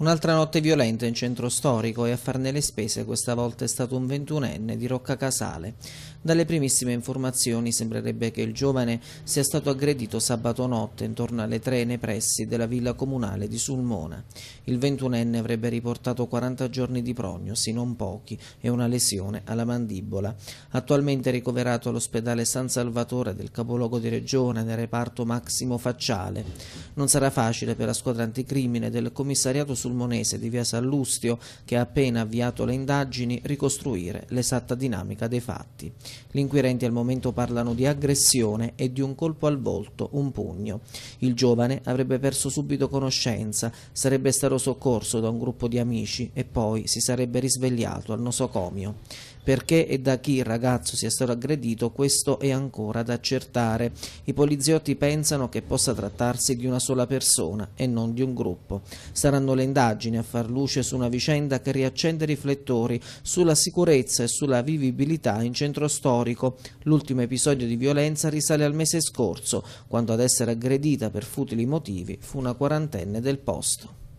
Un'altra notte violenta in centro storico e a farne le spese questa volta è stato un ventunenne di Rocca Casale. Dalle primissime informazioni sembrerebbe che il giovane sia stato aggredito sabato notte intorno alle tre nei pressi della villa comunale di Sulmona. Il ventunenne avrebbe riportato 40 giorni di prognosi, non pochi, e una lesione alla mandibola. Attualmente ricoverato all'ospedale San Salvatore del capoluogo di regione nel reparto Massimo facciale. Non sarà facile per la squadra anticrimine del commissariato sulmonese di via Sallustio, che ha appena avviato le indagini, ricostruire l'esatta dinamica dei fatti. Gli inquirenti al momento parlano di aggressione e di un colpo al volto, un pugno. Il giovane avrebbe perso subito conoscenza, sarebbe stato soccorso da un gruppo di amici e poi si sarebbe risvegliato al nosocomio. Perché e da chi il ragazzo sia stato aggredito questo è ancora da accertare. I poliziotti pensano che possa trattarsi di una sola persona e non di un gruppo. Saranno le indagini a far luce su una vicenda che riaccende i riflettori sulla sicurezza e sulla vivibilità in centro storico. L'ultimo episodio di violenza risale al mese scorso, quando ad essere aggredita per futili motivi fu una quarantenne del posto.